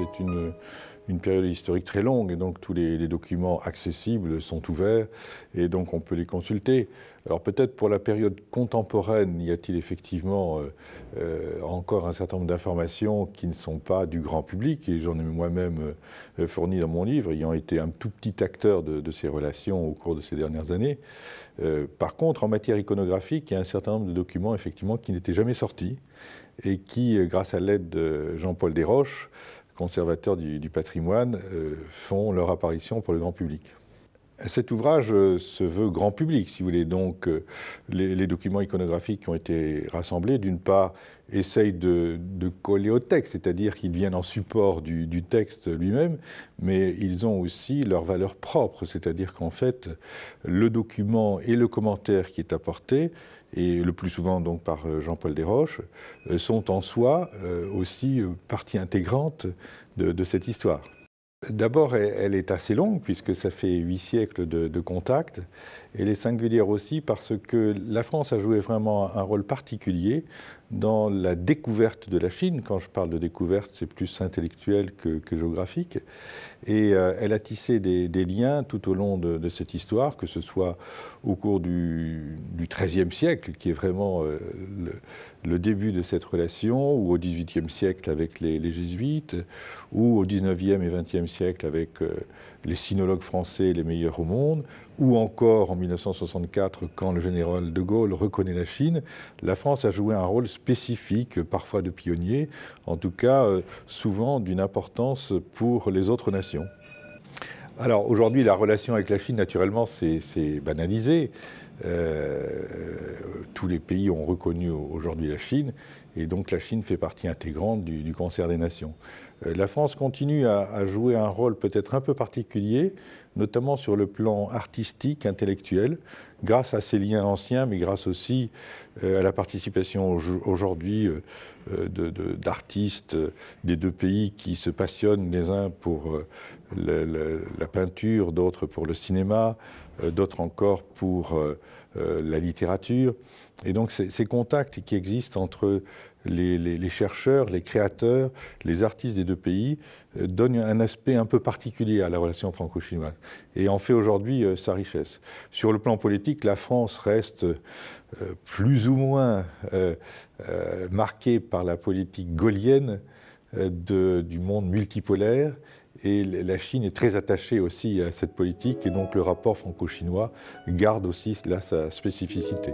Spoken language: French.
c'est une, période historique très longue et donc tous les, documents accessibles sont ouverts et donc on peut les consulter. Alors peut-être pour la période contemporaine, y a-t-il effectivement euh, euh, encore un certain nombre d'informations qui ne sont pas du grand public et j'en ai moi-même euh, fourni dans mon livre, ayant été un tout petit acteur de, ces relations au cours de ces dernières années. par contre, en matière iconographique, il y a un certain nombre de documents effectivement qui n'étaient jamais sortis et qui, grâce à l'aide de Jean-Paul Desroches, conservateurs du, patrimoine euh, font leur apparition pour le grand public. Cet ouvrage euh, se veut grand public, si vous voulez. Donc, euh, les, documents iconographiques qui ont été rassemblés, d'une part, essayent de, coller au texte, c'est-à-dire qu'ils viennent en support du, texte lui-même, mais ils ont aussi leur valeur propre, c'est-à-dire qu'en fait, le document et le commentaire qui est apporté, et le plus souvent donc par euh, Jean-Paul Desroches, sont en soi aussi partie intégrante de cette histoire. D'abord, elle est assez longue, puisque ça fait huit siècles de, contact. Elle est singulière aussi parce que la France a joué vraiment un rôle particulier dans la découverte de la Chine. Quand je parle de découverte, c'est plus intellectuel que, géographique. Et euh, elle a tissé des, liens tout au long de, cette histoire, que ce soit au cours du XIIIe siècle, qui est vraiment euh, le, début de cette relation, ou au XVIIIe siècle avec les, les jésuites, ou au XIXe et XXe siècle siècle avec euh, les sinologues français les meilleurs au monde, ou encore en 1964 quand le général de Gaulle reconnaît la Chine, la France a joué un rôle spécifique, euh, parfois de pionnier, en tout cas euh, souvent d'une importance pour les autres nations. Alors aujourd'hui, la relation avec la Chine, naturellement, c'est banalisé. Euh, tous les pays ont reconnu aujourd'hui la Chine, et donc la Chine fait partie intégrante du, concert des nations. Euh, la France continue à, jouer un rôle peut-être un peu particulier, notamment sur le plan artistique, intellectuel, grâce à ses liens anciens, mais grâce aussi euh, à la participation aujourd'hui d'artistes des deux pays qui se passionnent les uns pour la peinture, d'autres pour le cinéma, euh, d'autres encore pour euh, euh, la littérature. Et donc ces contacts qui existent entre les, chercheurs, les créateurs, les artistes des deux pays donnent un aspect un peu particulier à la relation franco-chinoise et en fait aujourd'hui sa richesse. Sur le plan politique, la France reste plus ou moins marquée par la politique gaulienne euh, du monde multipolaire. Et la Chine est très attachée aussi à cette politique, et donc le rapport franco-chinois garde aussi là sa spécificité.